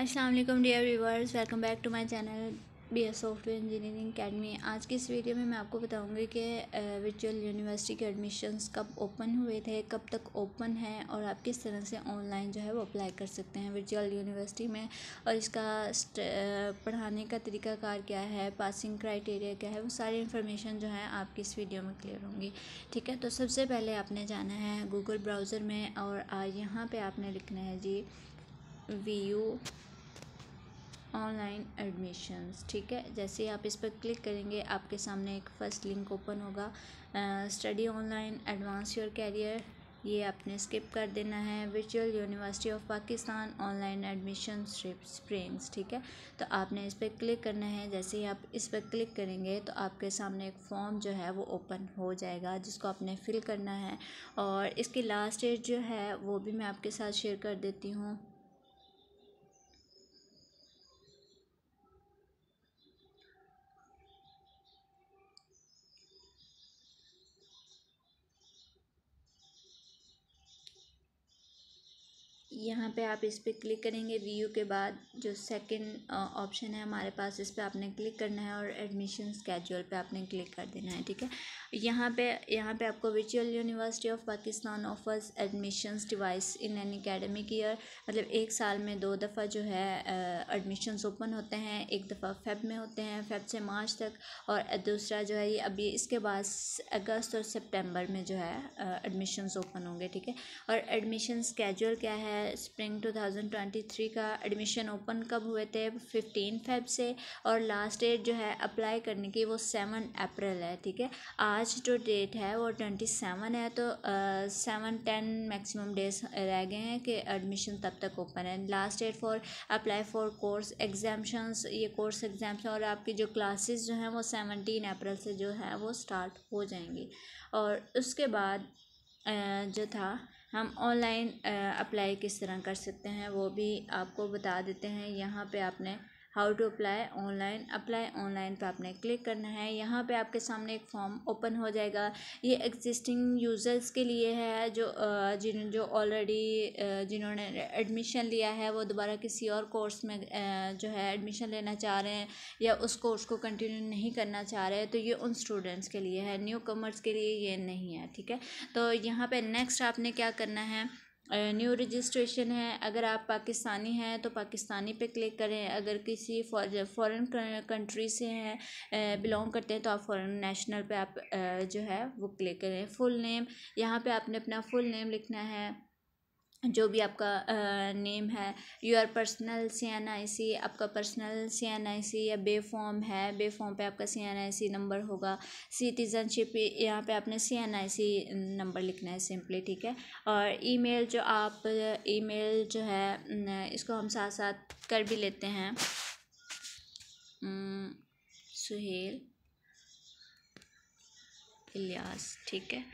अस्सलाम वालेकुम dear viewers welcome back to my channel B S software engineering academy आज की इस वीडियो में मैं आपको बताऊंगी कि वर्चुअल यूनिवर्सिटी के एडमिशन्स कब ओपन हुए थे कब तक ओपन है और आप किस तरह से ऑनलाइन जो है वो अप्लाई कर सकते हैं वर्चुअल यूनिवर्सिटी में और इसका पढ़ाने का तरीकाकार क्या है पासिंग क्राइटेरिया क्या है वो सारी इन्फॉर्मेशन जो है आपकी इस वीडियो में क्लियर होंगी ठीक है तो सबसे पहले आपने जाना है गूगल ब्राउज़र में और यहाँ पर आपने लिखना है जी वी ऑनलाइन एडमिशन्स ठीक है जैसे आप इस पर क्लिक करेंगे आपके सामने एक फ़र्स्ट लिंक ओपन होगा study online advance your career ये आपने स्किप कर देना है विचुअल university of Pakistan online admission springs ठीक है तो आपने इस पर क्लिक करना है जैसे ही आप इस पर क्लिक करेंगे तो आपके सामने एक फॉर्म जो है वो ओपन हो जाएगा जिसको आपने फिल करना है और इसकी लास्ट डेट जो है वो भी मैं आपके साथ शेयर कर देती हूँ यहाँ पे आप इस पर क्लिक करेंगे व्यू के बाद जो सेकंड ऑप्शन है हमारे पास इस पर आपने क्लिक करना है और एडमिशन स्केजुअल पे आपने क्लिक कर देना है ठीक है यहाँ पे यहाँ पे आपको विचुअल university of Pakistan offers admissions twice in an academic year मतलब एक साल में दो दफ़ा जो है एडमिशन्स ओपन होते हैं एक दफ़ा फेब में होते हैं फेब से मार्च तक और दूसरा जो है ये अभी इसके बाद अगस्त और सेप्टेम्बर में जो है एडमिशन्स ओपन होंगे ठीक है और एडमिशन स्केजुअल क्या है स्प्रिंग 2023 का एडमिशन ओपन कब हुए थे फिफ्टीन फेब से और लास्ट डेट जो है अप्लाई करने की वो सेवन अप्रैल है ठीक है आज जो डेट है वो ट्वेंटी सेवन है तो सेवन टेन मैक्सिमम डेज रह गए हैं कि एडमिशन तब तक ओपन है last date for apply for course examinations ये कोर्स एग्जाम्स और आपकी जो क्लासेस जो हैं वो सेवनटीन अप्रैल से जो है वो स्टार्ट हो जाएंगी और उसके बाद जो था हम ऑनलाइन अप्लाई किस तरह कर सकते हैं वो भी आपको बता देते हैं यहाँ पे आपने how to apply online apply online पर आपने क्लिक करना है यहाँ पे आपके सामने एक फॉर्म ओपन हो जाएगा ये एग्जिस्टिंग यूज़र्स के लिए है जो जिन जो ऑलरेडी जिन्होंने एडमिशन लिया है वो दोबारा किसी और कोर्स में जो है एडमिशन लेना चाह रहे हैं या उस कोर्स को कंटिन्यू नहीं करना चाह रहे तो ये उन स्टूडेंट्स के लिए है न्यू कमर्स के लिए ये नहीं है ठीक है तो यहाँ पर नेक्स्ट आपने क्या करना है न्यू रजिस्ट्रेशन है अगर आप पाकिस्तानी हैं तो पाकिस्तानी पे क्लिक करें अगर किसी फॉरेन कंट्री से हैं बिलोंग करते हैं तो आप फॉरेन नेशनल पे आप जो है वो क्लिक करें फुल नेम यहाँ पे आपने अपना फुल नेम लिखना है जो भी आपका नेम है your personal C N I C आपका पर्सनल सी एन आई सी या बे फॉर्म है बे फॉर्म पे आपका C N I C number होगा सिटीजनशिप यहाँ पे आपने सी एन आई सी नंबर लिखना है सिंपली ठीक है और ईमेल जो आप ईमेल जो है इसको हम साथ साथ कर भी लेते हैं सुहेल इलियास ठीक है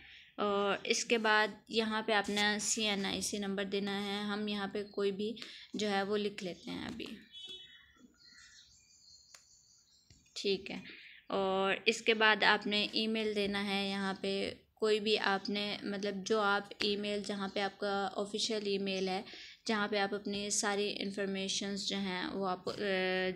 और इसके बाद यहाँ पे आपने सी एन आई सी नंबर देना है हम यहाँ पे कोई भी जो है वो लिख लेते हैं अभी ठीक है और इसके बाद आपने ईमेल देना है यहाँ पे कोई भी आपने मतलब जो आप ईमेल जहाँ पर आपका ऑफिशियल ईमेल है जहाँ पे आप अपनी सारी इन्फॉर्मेशन जो हैं वो आप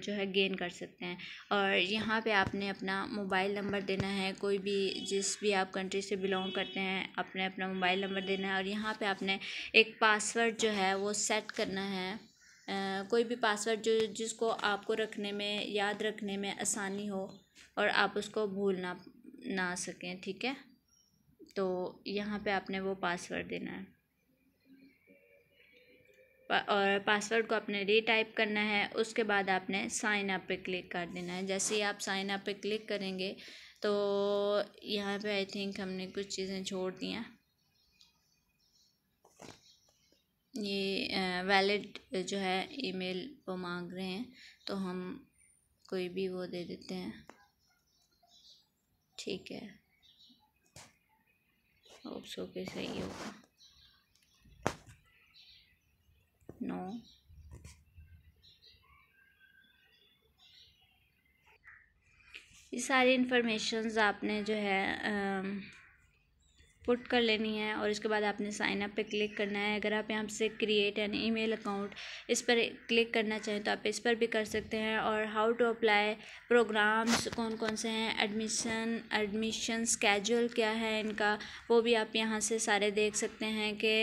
जो है गेन कर सकते हैं और यहाँ पे आपने अपना मोबाइल नंबर देना है कोई भी जिस भी आप कंट्री से बिलोंग करते हैं आपने अपना मोबाइल नंबर देना है और यहाँ पे आपने एक पासवर्ड जो है वो सेट करना है कोई भी पासवर्ड जो जिसको आपको रखने में याद रखने में आसानी हो और आप उसको भूल ना ना सकें ठीक है तो यहाँ पे आपने वो पासवर्ड देना है और पासवर्ड को आपने रीटाइप करना है उसके बाद आपने साइन अप पे क्लिक कर देना है जैसे ही आप साइन अप पे क्लिक करेंगे तो यहाँ पे आई थिंक हमने कुछ चीज़ें छोड़ दी हैं ये वैलिड जो है ईमेल वो मांग रहे हैं तो हम कोई भी वो दे देते हैं ठीक है ओके सही होगा नौ ये सारी इन्फॉर्मेशंस आपने जो है पुट कर लेनी है और इसके बाद आपने साइन अप पे क्लिक करना है अगर आप यहाँ से क्रिएट एन ईमेल अकाउंट इस पर क्लिक करना चाहें तो आप इस पर भी कर सकते हैं और हाउ टू अप्लाई प्रोग्राम्स कौन कौन से हैं एडमिशन एडमिशन स्केजूल क्या है इनका वो भी आप यहाँ से सारे देख सकते हैं कि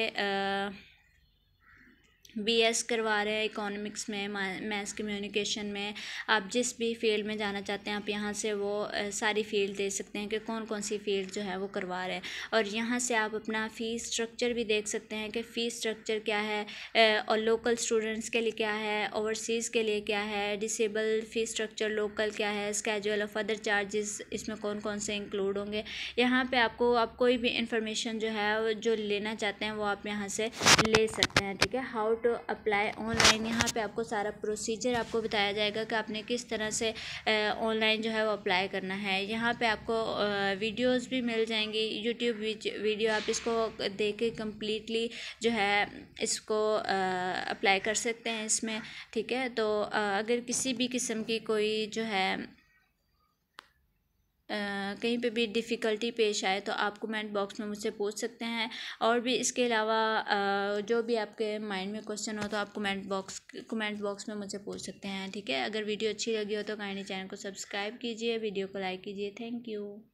बीएस करवा रहे हैं इकोनॉमिक्स में मैथ्स कम्युनिकेशन में आप जिस भी फील्ड में जाना चाहते हैं आप यहाँ से वो सारी फील्ड दे सकते हैं कि कौन कौन सी फील्ड जो है वो करवा रहे हैं और यहाँ से आप अपना फ़ीस स्ट्रक्चर भी देख सकते हैं कि फ़ीस स्ट्रक्चर क्या है और लोकल स्टूडेंट्स के लिए क्या है ओवरसीज़ के लिए क्या है डिसेबल फ़ीस स्ट्रक्चर लोकल क्या है स्केजुअल ऑफ अदर चार्जेस इसमें कौन कौन से इंक्लूड होंगे यहाँ पर आपको आप कोई भी इंफॉर्मेशन जो है जो लेना चाहते हैं वो आप यहाँ से ले सकते हैं ठीक है हाउ अबाउट अप्लाई ऑनलाइन यहाँ पे आपको सारा प्रोसीजर आपको बताया जाएगा कि आपने किस तरह से ऑनलाइन जो है वो अप्लाई करना है यहाँ पे आपको वीडियोस भी मिल जाएंगी यूट्यूब वीडियो आप इसको देख के कम्प्लीटली जो है इसको अप्लाई कर सकते हैं इसमें ठीक है तो अगर किसी भी किस्म की कोई जो है कहीं पे भी डिफ़िकल्टी पेश आए तो आप कमेंट बॉक्स में मुझसे पूछ सकते हैं और भी इसके अलावा जो भी आपके माइंड में क्वेश्चन हो तो आप कमेंट बॉक्स कमेंट बॉक्स में मुझसे पूछ सकते हैं ठीक है अगर वीडियो अच्छी लगी हो तो काइंडली चैनल को सब्सक्राइब कीजिए वीडियो को लाइक कीजिए थैंक यू